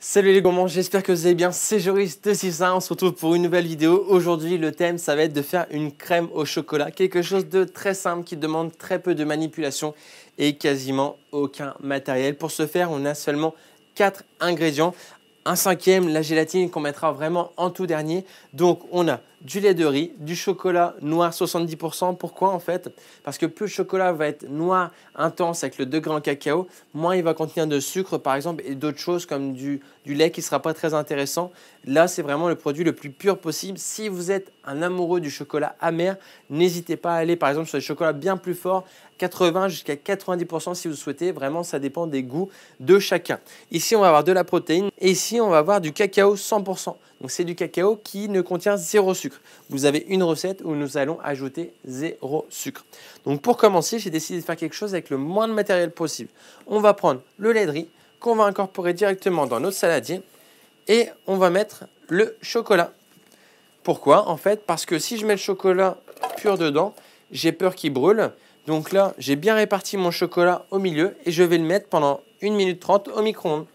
Salut les gourmands, j'espère que vous allez bien, c'est Joris de Sisa, on se retrouve pour une nouvelle vidéo. Aujourd'hui le thème ça va être de faire une crème au chocolat, quelque chose de très simple qui demande très peu de manipulation et quasiment aucun matériel. Pour ce faire on a seulement 4 ingrédients, un cinquième la gélatine qu'on mettra vraiment en tout dernier. Donc on a du lait de riz, du chocolat noir 70%. Pourquoi en fait Parce que plus le chocolat va être noir intense avec le degré en cacao, moins il va contenir de sucre par exemple et d'autres choses comme du, lait qui ne sera pas très intéressant. Là, c'est vraiment le produit le plus pur possible. Si vous êtes un amoureux du chocolat amer, n'hésitez pas à aller par exemple sur des chocolats bien plus forts, 80 jusqu'à 90% si vous souhaitez. Vraiment, ça dépend des goûts de chacun. Ici, on va avoir de la protéine et ici, on va avoir du cacao 100% c'est du cacao qui ne contient zéro sucre. Vous avez une recette où nous allons ajouter zéro sucre. Donc pour commencer, j'ai décidé de faire quelque chose avec le moins de matériel possible. On va prendre le lait de riz qu'on va incorporer directement dans notre saladier et on va mettre le chocolat. Pourquoi En fait, parce que si je mets le chocolat pur dedans, j'ai peur qu'il brûle. Donc là, j'ai bien réparti mon chocolat au milieu et je vais le mettre pendant 1 minute 30 au micro-ondes.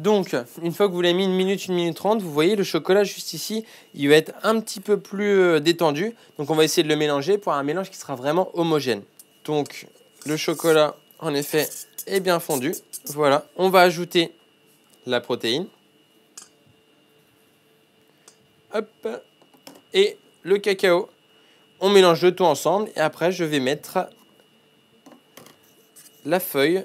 Donc, une fois que vous l'avez mis une minute, une minute trente, vous voyez le chocolat juste ici, il va être un petit peu plus euh, détendu. Donc, on va essayer de le mélanger pour un mélange qui sera vraiment homogène. Donc, le chocolat, en effet, est bien fondu. Voilà, on va ajouter la protéine. Hop, et le cacao. On mélange le tout ensemble et après, je vais mettre la feuille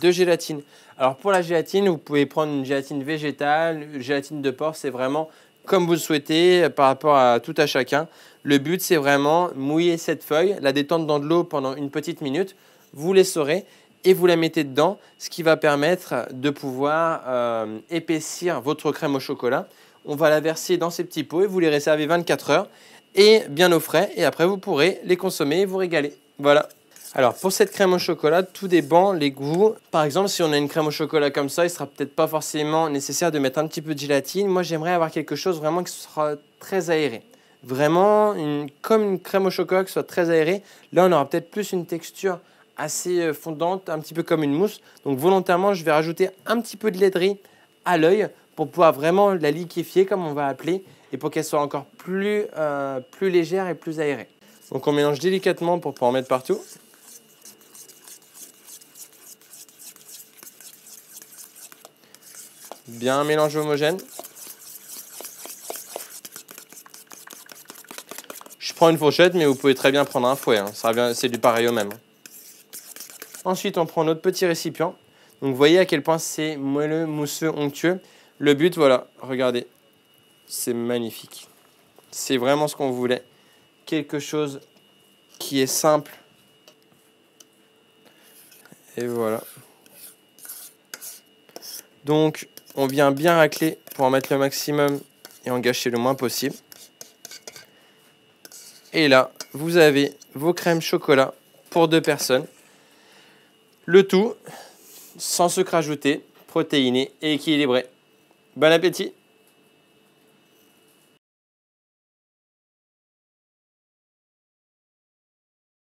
de gélatine. Alors pour la gélatine, vous pouvez prendre une gélatine végétale, une gélatine de porc, c'est vraiment comme vous le souhaitez euh, par rapport à tout à chacun. Le but, c'est vraiment mouiller cette feuille, la détendre dans de l'eau pendant une petite minute, vous l'essorez et vous la mettez dedans, ce qui va permettre de pouvoir euh, épaissir votre crème au chocolat. On va la verser dans ces petits pots et vous les réservez 24 heures et bien au frais. Et après, vous pourrez les consommer et vous régaler. Voilà. Alors pour cette crème au chocolat, tout dépend les goûts. Par exemple, si on a une crème au chocolat comme ça, il sera peut-être pas forcément nécessaire de mettre un petit peu de gélatine. Moi, j'aimerais avoir quelque chose vraiment qui sera très aéré. Vraiment une, comme une crème au chocolat qui soit très aérée. Là, on aura peut-être plus une texture assez euh, fondante, un petit peu comme une mousse. Donc volontairement, je vais rajouter un petit peu de laiterie à l'œil pour pouvoir vraiment la liquéfier, comme on va appeler, et pour qu'elle soit encore plus, euh, plus légère et plus aérée. Donc on mélange délicatement pour ne pas en mettre partout. bien mélange homogène. Je prends une fourchette, mais vous pouvez très bien prendre un fouet. bien, hein. C'est du pareil au même. Hein. Ensuite, on prend notre petit récipient. Donc, vous voyez à quel point c'est moelleux, mousseux, onctueux. Le but, voilà, regardez, c'est magnifique. C'est vraiment ce qu'on voulait. Quelque chose qui est simple. Et voilà. Donc, on vient bien racler pour en mettre le maximum et en gâcher le moins possible. Et là, vous avez vos crèmes chocolat pour deux personnes. Le tout sans sucre ajouté, protéiné et équilibré. Bon appétit